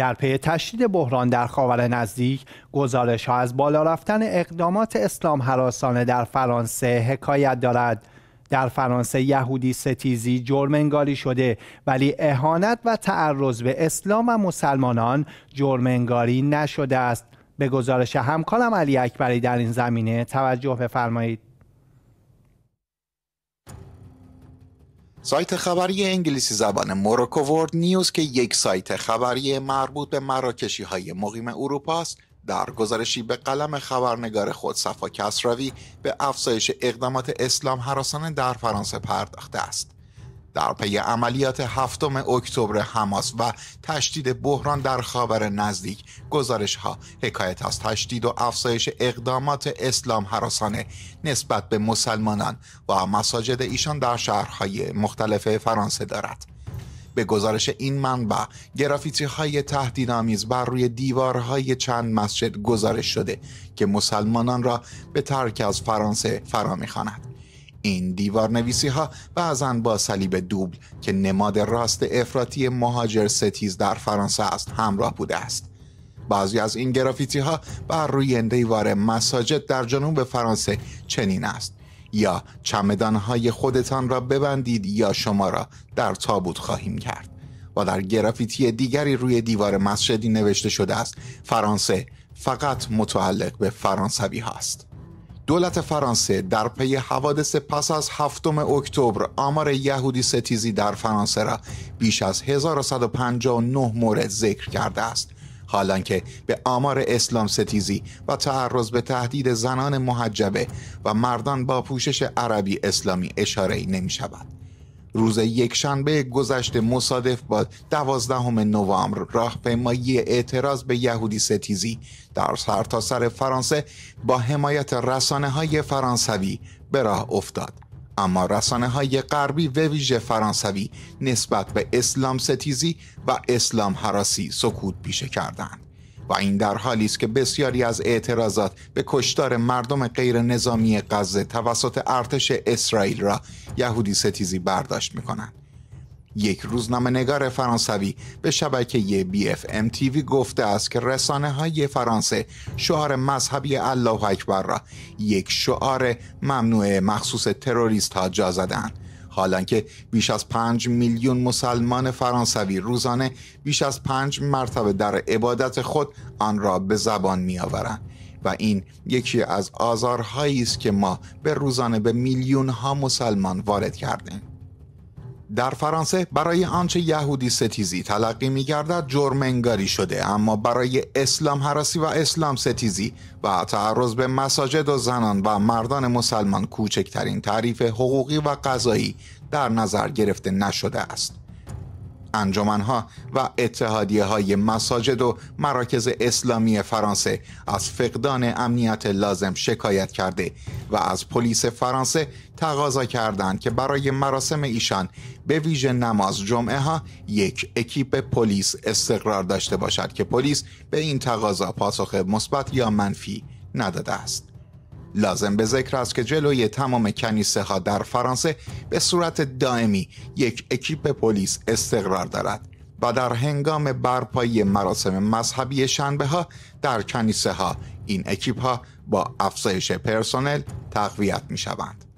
در پی تشدید بحران در خاور نزدیک گزارش ها از بالا رفتن اقدامات اسلام حراسانه در فرانسه حکایت دارد در فرانسه یهودی ستیزی جرم انگاری شده ولی اهانت و تعرض به اسلام و مسلمانان جرم انگاری نشده است به گزارش همکارم علی اکبری در این زمینه توجه بفرمایید سایت خبری انگلیسی زبان موروکو ورد نیوز که یک سایت خبری مربوط به مراکشی های مقیم اروپا است در گزارشی به قلم خبرنگار خود صفا کسروی به افزایش اقدامات اسلام حراسانه در فرانسه پرداخته است در پی عملیات هفتم اکتبر حماس و تشدید بحران در خاور نزدیک گزارش ها حکایت از تشدید و افزایش اقدامات اسلام حراسانه نسبت به مسلمانان و مساجد ایشان در شهرهای مختلف فرانسه دارد به گزارش این منبع گرافیتی های تهدیدآمیز بر روی دیوارهای چند مسجد گزارش شده که مسلمانان را به ترک از فرانسه فرا میخواند این دیوار نویسی ها بعضا با صلیب دوبل که نماد راست افراطی مهاجر ستیز در فرانسه است همراه بوده است بعضی از این گرافیتی ها بر روی دیوار مساجد در جنوب فرانسه چنین است یا چمدان های خودتان را ببندید یا شما را در تابوت خواهیم کرد و در گرافیتی دیگری روی دیوار مسجدی نوشته شده است فرانسه فقط متعلق به فرانسوی هاست دولت فرانسه در پی حوادث پس از هفتم اکتبر آمار یهودی ستیزی در فرانسه را بیش از 1159 مورد ذکر کرده است حالا که به آمار اسلام ستیزی و تعرض به تهدید زنان محجبه و مردان با پوشش عربی اسلامی اشاره نمی شود روز یکشنبه گذشته مصادف با دوازدهم نوامبر راهپیمایی اعتراض به یهودی ستیزی در سرتاسر سر فرانسه با حمایت رسانه های فرانسوی به راه افتاد اما رسانه های غربی و ویژه فرانسوی نسبت به اسلام ستیزی و اسلام حراسی سکوت پیشه کردند و این در حالی است که بسیاری از اعتراضات به کشتار مردم غیر نظامی غزه توسط ارتش اسرائیل را یهودی ستیزی برداشت می یک روزنامه نگار فرانسوی به شبکه تی وی گفته است که رسانه های فرانسه شعار مذهبی الله اکبر را یک شعار ممنوع مخصوص تروریست ها جا زدند حالا که بیش از پنج میلیون مسلمان فرانسوی روزانه بیش از پنج مرتبه در عبادت خود آن را به زبان میآورند و این یکی از آزارهایی است که ما به روزانه به میلیون ها مسلمان وارد کردیم در فرانسه برای آنچه یهودی ستیزی تلقی می جرم انگاری شده اما برای اسلام حراسی و اسلام ستیزی و تعرض به مساجد و زنان و مردان مسلمان کوچکترین تعریف حقوقی و قضایی در نظر گرفته نشده است انجمنها و اتحادیه های مساجد و مراکز اسلامی فرانسه از فقدان امنیت لازم شکایت کرده و از پلیس فرانسه تقاضا کردند که برای مراسم ایشان به ویژه نماز جمعه ها یک اکیپ پلیس استقرار داشته باشد که پلیس به این تقاضا پاسخ مثبت یا منفی نداده است. لازم به ذکر است که جلوی تمام کنیسه ها در فرانسه به صورت دائمی یک اکیپ پلیس استقرار دارد و در هنگام برپایی مراسم مذهبی شنبه ها در کنیسه ها این اکیپ ها با افزایش پرسنل تقویت می شوند.